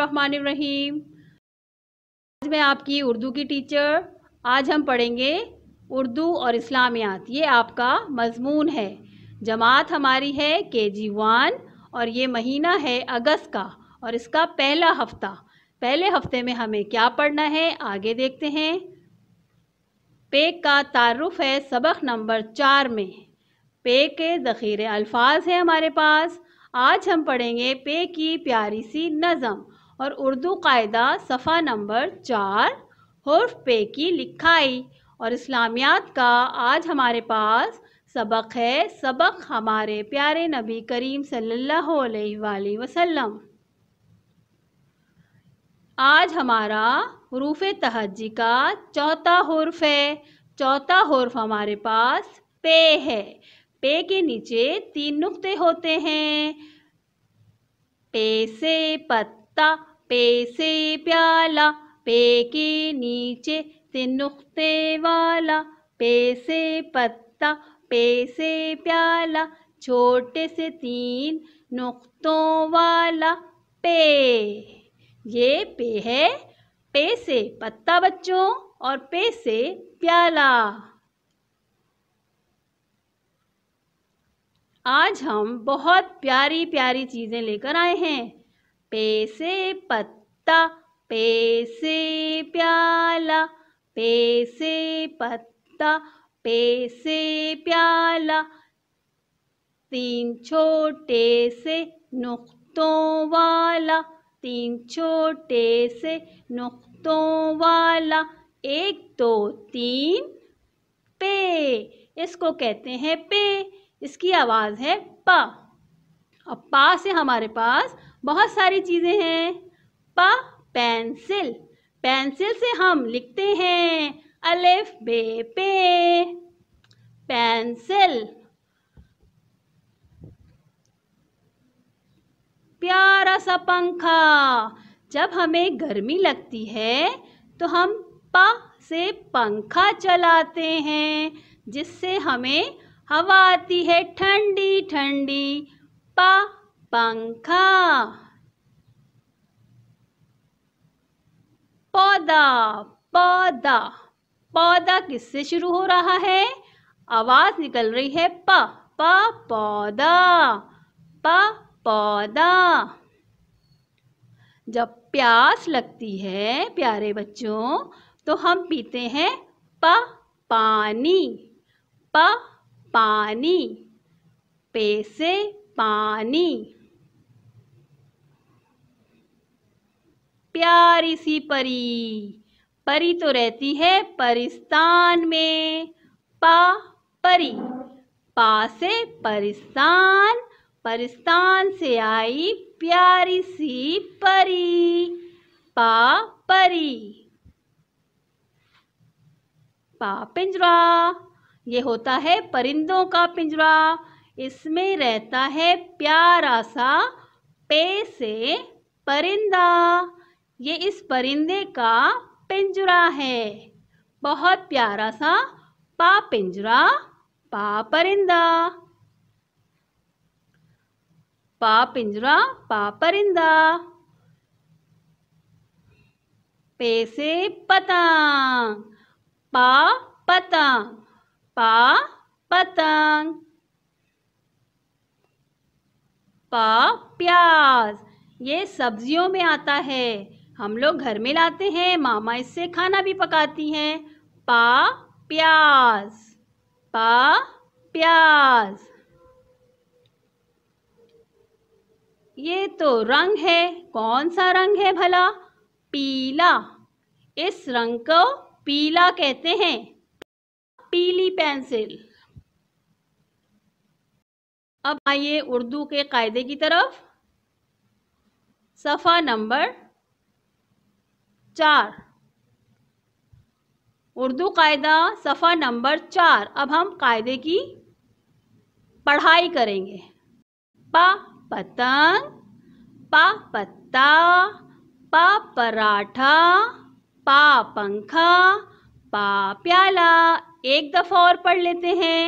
रहीम आज मैं आपकी उर्दू की टीचर आज हम पढ़ेंगे उर्दू और इस्लामियात ये आपका मजमून है जमात हमारी है के जी वन और ये महीना है अगस्त का और इसका पहला हफ्ता पहले हफ्ते में हमें क्या पढ़ना है आगे देखते हैं पेक का तारुफ है सबक नंबर चार में पे के ज़ख़ीरे अल्फाज हैं हमारे पास आज हम पढ़ेंगे पे की प्यारी सी नज़म और उर्दू कायदा सफ़ा नंबर चार हर्फ पे की लिखाई और इस्लामियात का आज हमारे पास सबक है सबक हमारे प्यारे नबी करीम सल्लल्लाहु अलैहि वसल्लम आज हमारा हरूफ तहजी का चौथा हर्फ है चौथा हर्फ हमारे पास पे है पे के नीचे तीन नुक्ते होते हैं पे से पत्ते पत्ता पे से प्याला पे के नीचे से नुक्ते वाला पे से पत्ता पे से प्याला छोटे से तीन नुक्तों वाला पे ये पे है पे से पत्ता बच्चों और पे से प्याला आज हम बहुत प्यारी प्यारी चीज़ें लेकर आए हैं पे से पत्ता पे से प्याला पे से पत्ता पे से प्याला तीन छोटे से नुक्तों वाला तीन छोटे से नुक्तों वाला एक दो तीन पे इसको कहते हैं पे इसकी आवाज़ है पा अब पा से हमारे पास बहुत सारी चीज़ें हैं प पेंसिल पेंसिल से हम लिखते हैं अलेफ बे पे पेंसिल प्यारा सा पंखा जब हमें गर्मी लगती है तो हम प से पंखा चलाते हैं जिससे हमें हवा आती है ठंडी ठंडी प पंखा पौधा पौधा पौधा किससे शुरू हो रहा है आवाज निकल रही है प प पौधा प पौधा जब प्यास लगती है प्यारे बच्चों तो हम पीते हैं प पानी प पानी पैसे पानी प्यारी सी परी परी तो रहती है परिस्तान में पा परी पा से परिस्तान परिस्तान से आई प्यारी सी परी पा परी पा पिंजरा ये होता है परिंदों का पिंजरा इसमें रहता है प्यारा सा पे से परिंदा ये इस परिंदे का पिंजरा है बहुत प्यारा सा पा पिंजरा पा परिंदा पा पिंजरा पा परिंदा पे से पतंग पा पतंग पा पतंग पा प्याज ये सब्जियों में आता है हम लोग घर में लाते हैं मामा इससे खाना भी पकाती हैं पा प्याज पा प्याज ये तो रंग है कौन सा रंग है भला पीला इस रंग को पीला कहते हैं पीली पेंसिल अब आइए उर्दू के कायदे की तरफ सफ़ा नंबर चार उर्दू कायदा सफ़ा नंबर चार अब हम कायदे की पढ़ाई करेंगे पा पतंग पा पत्ता पा पराठा पा पंखा पा प्याला एक दफ़ा और पढ़ लेते हैं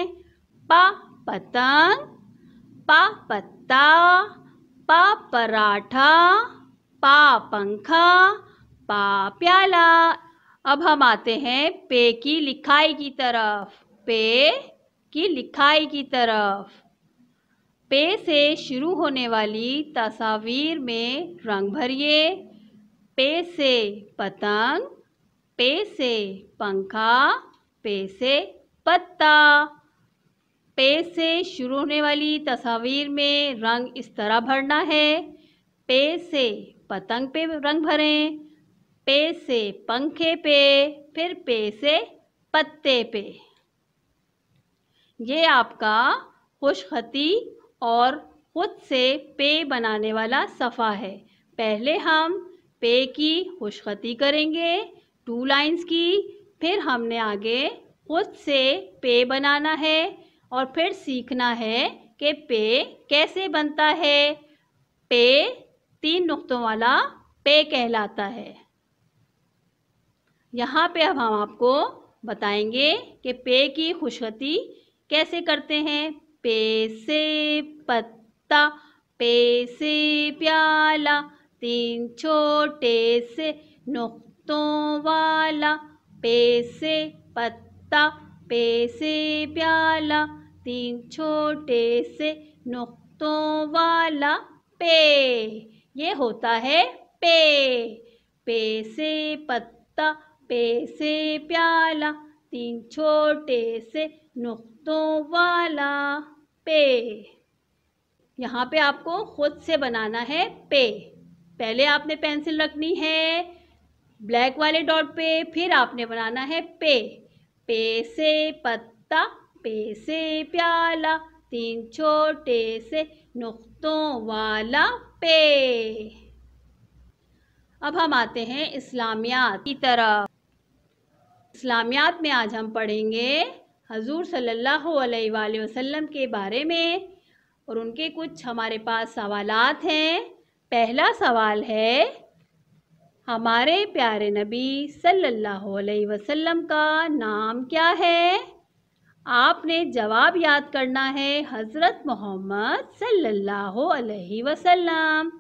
पा पतंग पा पत्ता पा पराठा पा पंखा पा प्याला अब हम आते हैं पे की लिखाई की तरफ पे की लिखाई की तरफ पे से शुरू होने वाली तस्वीर में रंग भरिए पे से पतंग पे से पंखा पे से पत्ता पे से शुरू होने वाली तस्वीर में रंग इस तरह भरना है पे से पतंग पे रंग भरें पे से पंखे पे फिर पे से पत्ते पे ये आपका खुशखती और खुद से पे बनाने वाला सफ़ा है पहले हम पे की खुशखती करेंगे टू लाइंस की फिर हमने आगे खुद से पे बनाना है और फिर सीखना है कि पे कैसे बनता है पे तीन नुक्तों वाला पे कहलाता है यहाँ पे अब हम आपको बताएंगे कि पे की खुशखती कैसे करते हैं पे से पत्ता पे से प्याला तीन छोटे से नुक्तों वाला पे से पत्ता पे से प्याला तीन छोटे से नुक्तों वाला पे ये होता है पे पे से पत्ता पे से प्याला तीन छोटे से नुक्तों वाला पे यहाँ पे आपको खुद से बनाना है पे पहले आपने पेंसिल रखनी है ब्लैक वाले डॉट पे फिर आपने बनाना है पे पे से पत्ता पे से प्याला तीन छोटे से नुक्तों वाला पे अब हम आते हैं इस्लामियात की तरफ इस्लामियात में आज हम पढ़ेंगे हजूर सल्लल्लाहु अलैहि वसल्लम के बारे में और उनके कुछ हमारे पास सवालात हैं पहला सवाल है हमारे प्यारे नबी सल्लल्लाहु अलैहि वसल्लम का नाम क्या है आपने जवाब याद करना है हज़रत मोहम्मद सल्लल्लाहु अलैहि वसल्लम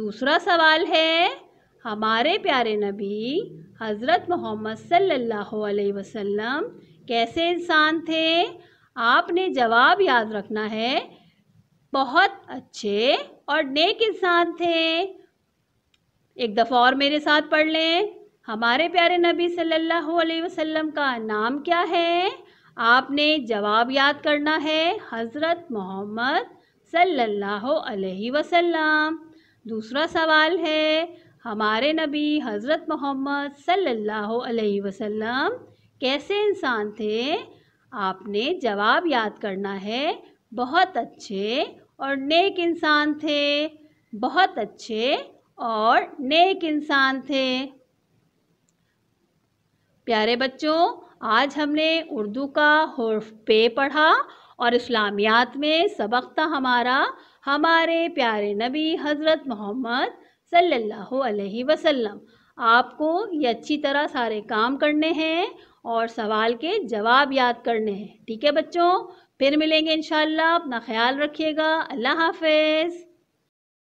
दूसरा सवाल है हमारे प्यारे नबी हज़रत मोहम्मद सल्लल्लाहु अलैहि वसल्लम कैसे इंसान थे आपने जवाब याद रखना है बहुत अच्छे और नेक इंसान थे एक दफ़ा और मेरे साथ पढ़ लें हमारे प्यारे नबी सल्लल्लाहु अलैहि वसल्लम का नाम क्या है आपने जवाब याद करना है हज़रत मोहम्मद सल्लल्लाहु अलैहि वसल्लम दूसरा सवाल है हमारे नबी हज़रत मोहम्मद सल्लल्लाहु अलैहि वसल्लम कैसे इंसान थे आपने जवाब याद करना है बहुत अच्छे और नेक इंसान थे बहुत अच्छे और नेक इंसान थे प्यारे बच्चों आज हमने उर्दू का हर्फ पे पढ़ा और इस्लामियात में सबक था हमारा हमारे प्यारे नबी हज़रत मोहम्मद सल्लल्लाहु अलैहि वसल्लम आपको ये अच्छी तरह सारे काम करने हैं और सवाल के जवाब याद करने हैं ठीक है बच्चों फिर मिलेंगे इन अपना ख्याल रखिएगा अल्लाह हाफिज़